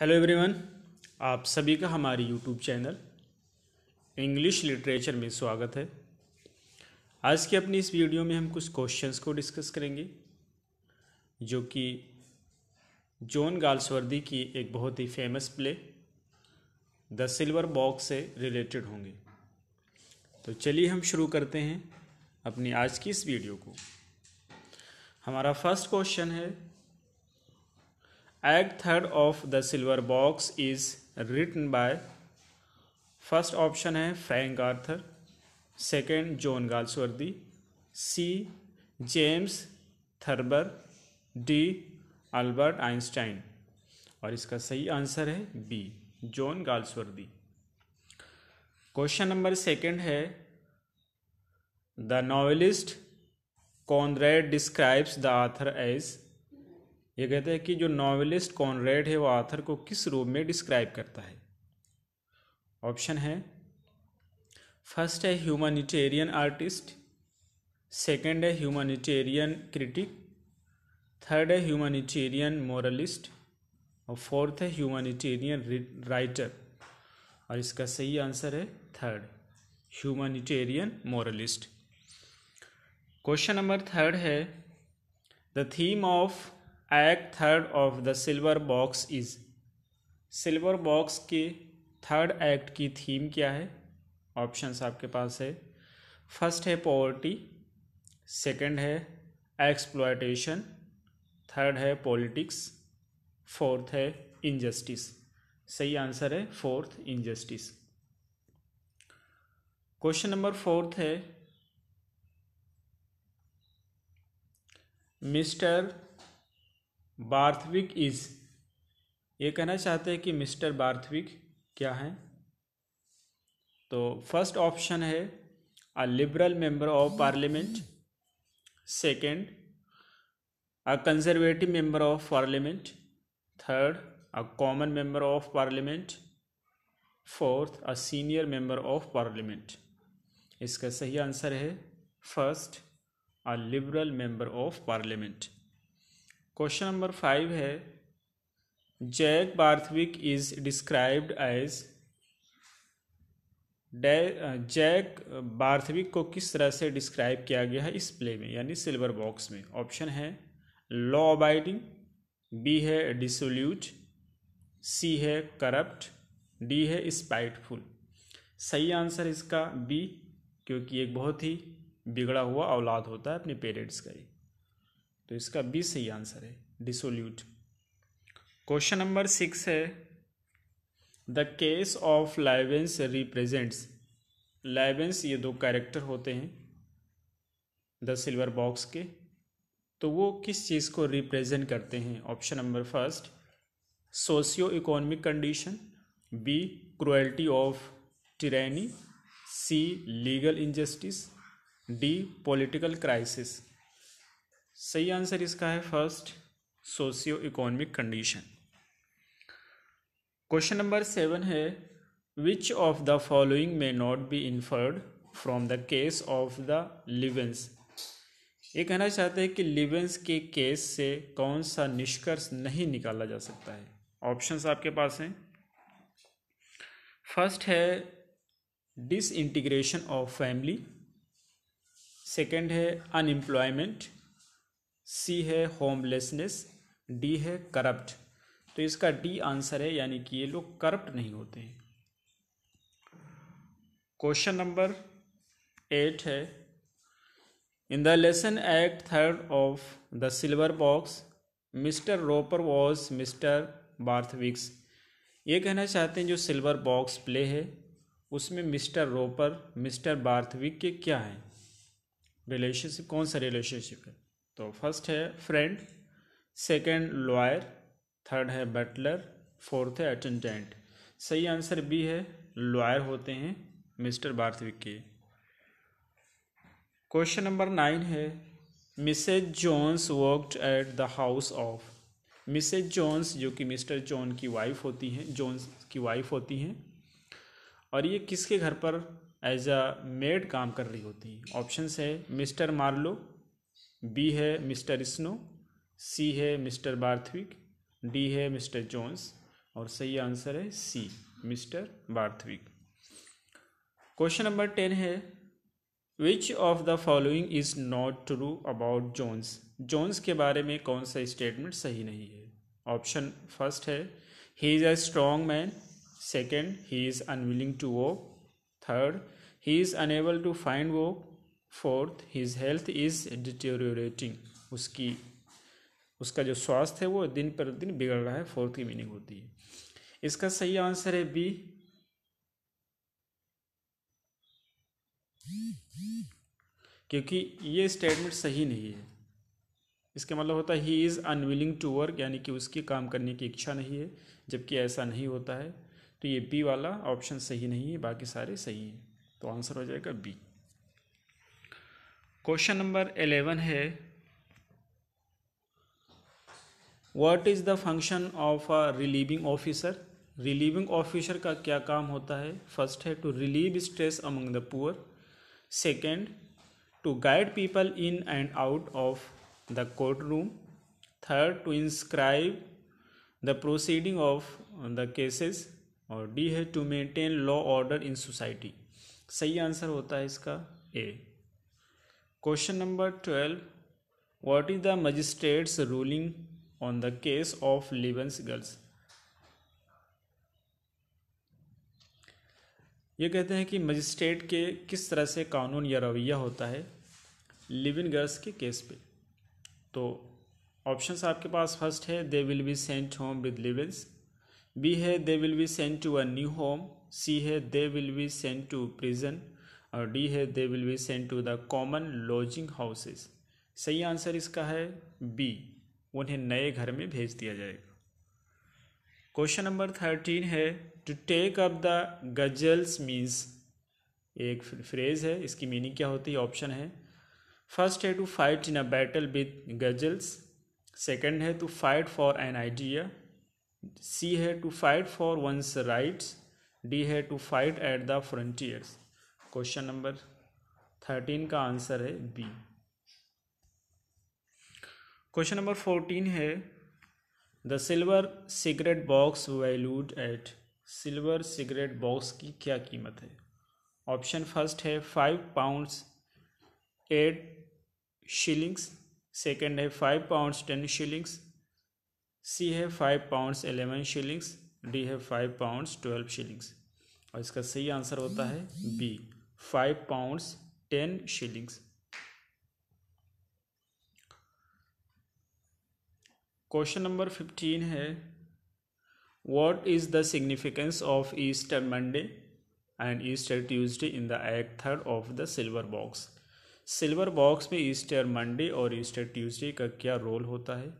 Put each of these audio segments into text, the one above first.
Hello everyone आप सभी का हमारी यूट्यूब चैनल इंग्लिश लिटरेचर में स्वागत है आज की अपनी इस वीडियो में हम कुछ क्वेश्चंस को डिस्कस करेंगे जो कि जॉन गाल्सवर्दी की एक बहुत ही famous play the silver box से रिलेटेड होंगे तो चलिए हम शुरू करते हैं अपनी आज की इस वीडियो को हमारा फर्स्ट क्वेश्चन है act third of the silver box is written by first option है Frank Arthur second John Galsworthy C James Thurber D Albert Einstein और इसका सही आंसर है B John Galsworthy question number second है the novelist Conrad describes the author as ये कहते हैं कि जो नॉवलिस्ट कॉनरेड है वो आथर को किस रूप में डिस्क्राइब करता है ऑप्शन है फर्स्ट है ह्यूमनिटेरियन आर्टिस्ट सेकंड है ह्यूमनिटेरियन क्रिटिक थर्ड है ह्यूमनिटेरियन मोरलिस्ट और फोर्थ है ह्यूमनिटेरियन राइटर और इसका सही आंसर है third humanitarian moralist question number third है the theme of act third of the silver box is silver box के थर्ड एक्ट की थीम क्या है ऑप्शंस आपके पास है फर्स्ट है पॉवर्टी सेकंड है एक्सप्लॉयटेशन थर्ड है पॉलिटिक्स फोर्थ है इनजस्टिस सही आंसर है fourth injustice question number fourth है मिस्टर बार्थविक इज ये कहना चाहते हैं कि मिस्टर बार्थविक क्या हैं तो फर्स्ट ऑप्शन है a liberal member of parliament second a conservative member of parliament third a common member of parliament fourth a senior member of parliament इसका सही आंसर है first a liberal member of parliament question number five है Jack Barthwick is described as Jack Barthwick को किस तरह से describe किया गया है इस प्ले में यानी सिल्वर बॉक्स में ऑप्शन है लॉ अबाइडिंग बी है डिसोल्यूट सी है करप्ट डी है स्पाइटफुल सही आंसर इसका बी क्योंकि एक बहुत ही बिगड़ा हुआ औलाद होता है अपने पेरेंट्स का ही तो इसका बी सही आंसर है डिसोल्यूट क्वेश्चन नंबर सिक्स है the case of Livens represents Livens ये दो कैरेक्टर होते हैं द सिल्वर बॉक्स के तो वो किस चीज़ को रिप्रेजेंट करते हैं option number first socio economic condition B cruelty of tyranny C legal injustice D political crisis सही आंसर इसका है first socio economic condition question number seven है which of the following may not be inferred from the case of the Livens ये कहना चाहते हैं कि लिवेंस के केस से कौन सा निष्कर्ष नहीं निकाला जा सकता है ऑप्शंस आपके पास हैं फर्स्ट है डिसइंटीग्रेशन ऑफ फैमिली सेकंड है अनएम्प्लॉयमेंट सी है होमलेसनेस डी है करप्ट तो इसका डी आंसर है यानी कि ये लोग करप्ट नहीं होते हैं क्वेश्चन नंबर एट है in the lesson act third of the silver box Mr Roper was Mr Barthwick's ये कहना चाहते हैं जो सिल्वर बॉक्स प्ले है उसमें मिस्टर रोपर मिस्टर बार्थविक के क्या हैं रिलेशनशिप कौन सा रिलेशनशिप है तो फर्स्ट है फ्रेंड सेकंड लॉयर थर्ड है बटलर फोर्थ है अटेंडेंट सही आंसर बी है लॉयर होते हैं मिस्टर बार्थविक के क्वेश्चन नंबर नाइन है Mrs Jones worked at the house of Mrs Jones जो कि मिस्टर जॉन की वाइफ होती हैं जोन्स की वाइफ होती हैं और ये किसके घर पर एज अ मेड काम कर रही होती हैं ऑप्शंस है मिस्टर मार्लो बी है मिस्टर स्नो सी है मिस्टर बार्थविक डी है मिस्टर जोन्स और सही आंसर है C Mr Barthwick question number ten है which of the following is not true about Jones Jones के बारे में कौन सा स्टेटमेंट सही नहीं है ऑप्शन फर्स्ट है he is a strong man second he is unwilling to walk third he is unable to find walk fourth his health is deteriorating उसकी उसका जो स्वास्थ्य है वो दिन पर दिन बिगड़ रहा है फोर्थ की मीनिंग होती है इसका सही आंसर है बी क्योंकि ये स्टेटमेंट सही नहीं है इसका मतलब होता है he is unwilling to work यानी कि उसकी काम करने की इच्छा नहीं है जबकि ऐसा नहीं होता है तो ये बी वाला ऑप्शन सही नहीं है बाकी सारे सही हैं तो आंसर हो जाएगा बी क्वेश्चन नंबर एलेवन है what is the function of a relieving officer relieving officer का क्या काम होता है फर्स्ट है to relieve stress among the poor second to guide people in and out of the court room third to inscribe the proceeding of the cases और D है to maintain law order in society सही answer होता है इसका A question number twelve what is the magistrate's ruling on the case of Livens girls ये कहते हैं कि मजिस्ट्रेट के किस तरह से कानून या रवैया होता है लिविन गर्ल्स के केस पे तो ऑप्शंस आपके पास फर्स्ट है they will be sent home with Livens B है they will be sent to a new home C है they will be sent to prison और डी है they will be send to the common lodging houses सही answer इसका है B उन्हें नए घर में भेज दिया जाएगा क्वेश्चन नंबर थर्टीन है to take up the cudgels means एक फ्रेज है इसकी मीनिंग क्या होती है ऑप्शन है फर्स्ट है to fight in a battle with cudgels second है to fight for an idea C है to fight for one's rights D है to fight at the frontiers question number thirteen का answer है B question number fourteen है the silver cigarette box valued at silver cigarette box की क्या कीमत है option first है five pounds eight shillings second है फाइव पाउंड्स टेन शिलिंग्स सी है five pounds eleven shillings D है फाइव पाउंड्स ट्वेल्व शिलिंग्स और इसका सही आंसर होता है B five pounds ten shillings question number fifteen है what is the significance of Easter Monday and Easter Tuesday in the act third of the silver box silver box में Easter Monday और Easter Tuesday का क्या role होता है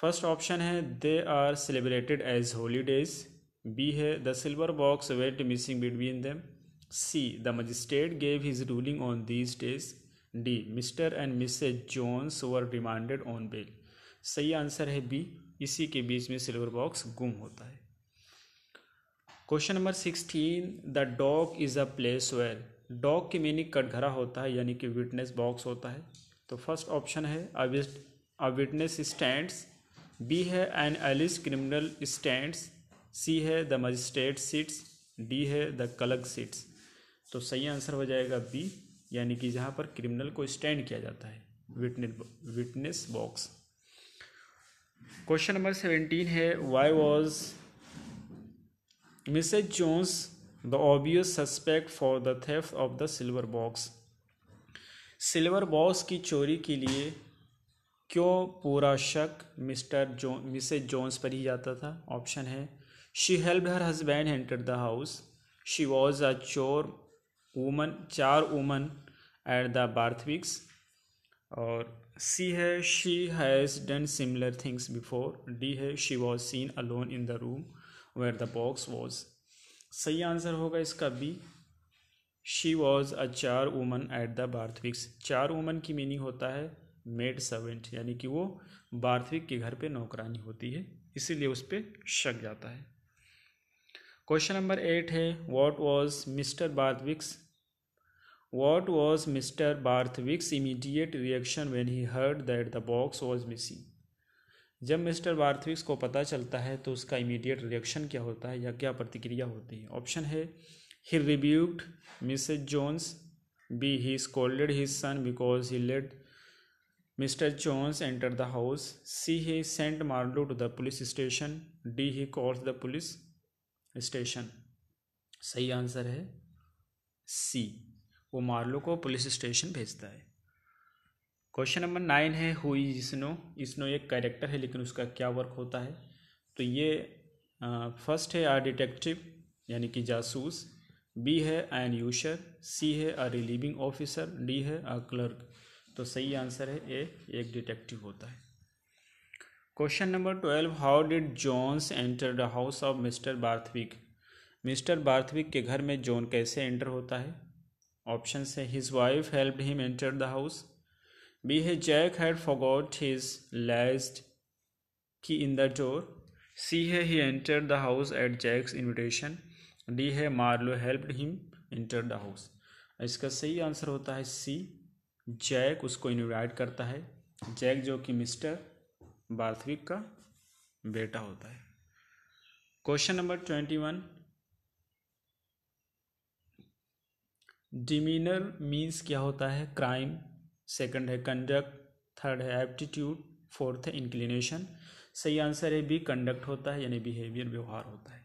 first option है they are celebrated as holidays B है the silver box wait missing between them C the magistrate gave his ruling on these days D Mr and Mrs Jones were remanded on bail सही answer है B इसी के बीच में silver box गुम होता है question number sixteen the dock is a place where dock की मीनिंग कटघरा होता है यानी कि विटनेस बॉक्स होता है तो फर्स्ट ऑप्शन है अ विटनेस स्टैंड्स बी है an alleged criminal stands C है द मजिस्ट्रेट सीट्स डी है द कलग सीट्स तो सही आंसर हो जाएगा बी यानी कि जहाँ पर क्रिमिनल को स्टैंड किया जाता है witness witness box question number seventeen है why was Mrs Jones the obvious suspect for the theft of the silver box silver box की चोरी के लिए क्यों पूरा शक मिस्टर जो मिसेज जोन्स पर ही जाता था ऑप्शन है she help her husband enter the house she was a charwoman चार वुमन एट द बार्थविक्स और सी है she has done similar things before D है she was seen alone in the room where the box was सही answer होगा इसका B she was अ चार woman at the बार्थविक्स चार woman की मीनिंग होता है मेड सर्वेंट यानी कि वो बार्थविक के घर पे नौकरानी होती है इसीलिए उस पर शक जाता है क्वेश्चन नंबर एट है what was Mr Barthwicks what was Mr Barthwicks immediate reaction when he heard that the box was missing जब मिस्टर बार्थविक्स को पता चलता है तो उसका इमीडिएट रिएक्शन क्या होता है या क्या प्रतिक्रिया होती है ऑप्शन है he rebuked Mrs Jones B he scolded his son because he let Mr Jones enter the house C he sent Marlow to the police station D he calls the police station सही answer है C वो Marlow को police station भेजता है question number nine है who is Snow Snow एक character है लेकिन उसका क्या वर्क होता है तो ये फर्स्ट है आ डिटेक्टिव यानी कि जासूस बी है एन यूशर सी है अ रिलीविंग ऑफिसर डी है अ क्लर्क तो सही आंसर है ए एक डिटेक्टिव होता है question number twelve how did Jones enter the house of Mr Barthwick Mr Barthwick के घर में जॉन कैसे एंटर होता है ऑप्शन है his wife help him enter the house B है Jack had forgot his latchkey in the door C है he enter the house at Jack's invitation D है Marlow help him enter the house इसका सही answer होता है सी Jack उसको invite करता है जैक जो कि मिस्टर बार्थविक का बेटा होता है question number twenty one demeanour means क्या होता है क्राइम सेकंड है कंडक्ट थर्ड है एप्टीट्यूड फोर्थ है इंक्लिनेशन सही आंसर है बी कंडक्ट होता है यानी बिहेवियर व्यवहार होता है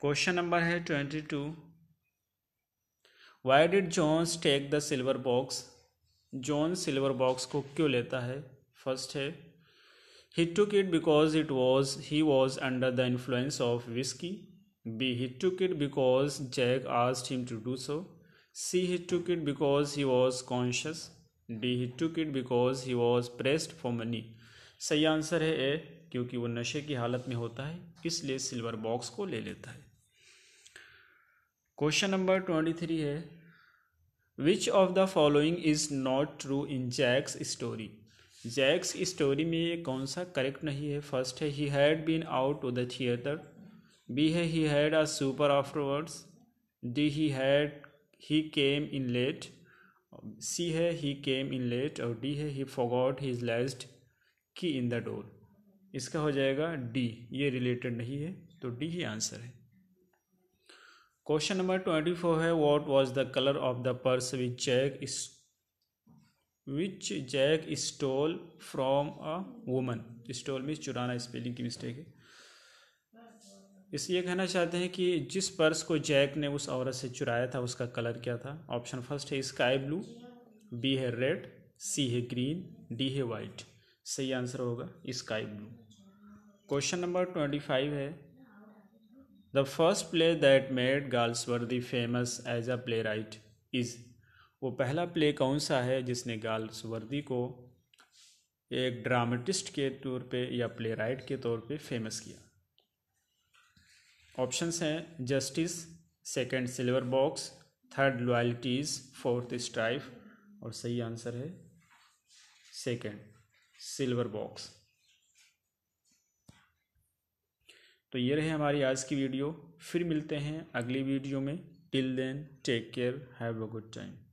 क्वेश्चन नंबर है twenty two why did Jones take the silver box John silver box को क्यों लेता है फर्स्ट है He took it because it was he was under the influence of whiskey. B. He took it because Jack asked him to do so. C. He took it because he was conscious. D. He took it because he was pressed for money. सही answer है A क्योंकि वो नशे की हालत में होता है इसलिए सिल्वर बॉक्स को ले लेता है क्वेश्चन नंबर ट्वेंटी थ्री है which of the following is not true in Jack's story Jack's story में ये कौन सा करेक्ट नहीं है फर्स्ट है he had been out to the theatre B है he had a supper afterwards D he had he came in late C है he came in late और डी है ही फॉगॉट हीज लास्ट की in the door इसका हो जाएगा D ये related नहीं है तो डी ही आंसर है क्वेश्चन नंबर ट्वेंटी फोर है what was the colour of the purse which check which Jack stole from a woman stole में चुराना स्पेलिंग की मिस्टेक है इसलिए कहना चाहते हैं कि जिस पर्स को जैक ने उस औरत से चुराया था उसका कलर क्या था ऑप्शन फर्स्ट है स्काई ब्लू बी है रेड सी है ग्रीन डी है वाइट सही आंसर होगा sky blue question number twenty five है the first play that made Galsworthy famous as a playwright is वो पहला play कौन सा है जिसने गार्ल्स वर्दी को एक ड्रामेटिस्ट के तौर पे या प्ले राइट के तौर पे फेमस किया ऑप्शंस हैं justice second silver box third loyalties fourth strife और सही आंसर है सेकंड सिल्वर बॉक्स तो ये रहे हमारी आज की वीडियो फिर मिलते हैं अगली वीडियो में till then take care have a good time